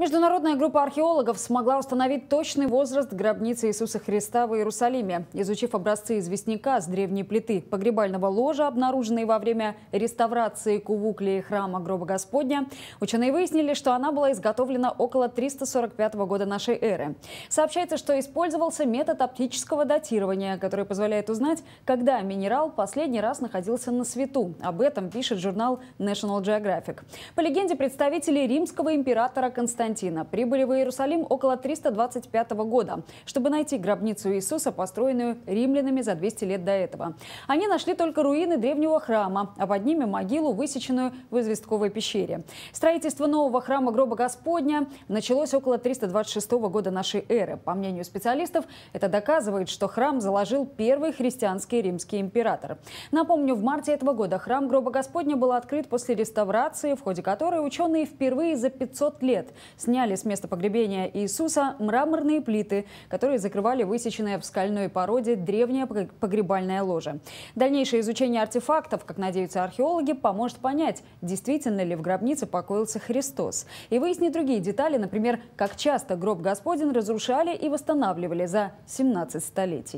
Международная группа археологов смогла установить точный возраст гробницы Иисуса Христа в Иерусалиме, изучив образцы известняка с древней плиты погребального ложа, обнаруженные во время реставрации кувуклии храма гроба Господня. Ученые выяснили, что она была изготовлена около 345 года нашей эры. Сообщается, что использовался метод оптического датирования, который позволяет узнать, когда минерал последний раз находился на свету. Об этом пишет журнал National Geographic. По легенде представители римского императора Константина Константина прибыли в Иерусалим около 325 года, чтобы найти гробницу Иисуса, построенную римлянами за 200 лет до этого. Они нашли только руины древнего храма, а под ними могилу, высеченную в известковой пещере. Строительство нового храма гроба Господня началось около 326 года нашей эры. По мнению специалистов, это доказывает, что храм заложил первый христианский римский император. Напомню, в марте этого года храм гроба Господня был открыт после реставрации, в ходе которой ученые впервые за 500 лет сняли с места погребения Иисуса мраморные плиты, которые закрывали высеченное в скальной породе древнее погребальное ложе. Дальнейшее изучение артефактов, как надеются археологи, поможет понять, действительно ли в гробнице покоился Христос. И выяснить другие детали, например, как часто гроб Господень разрушали и восстанавливали за 17 столетий.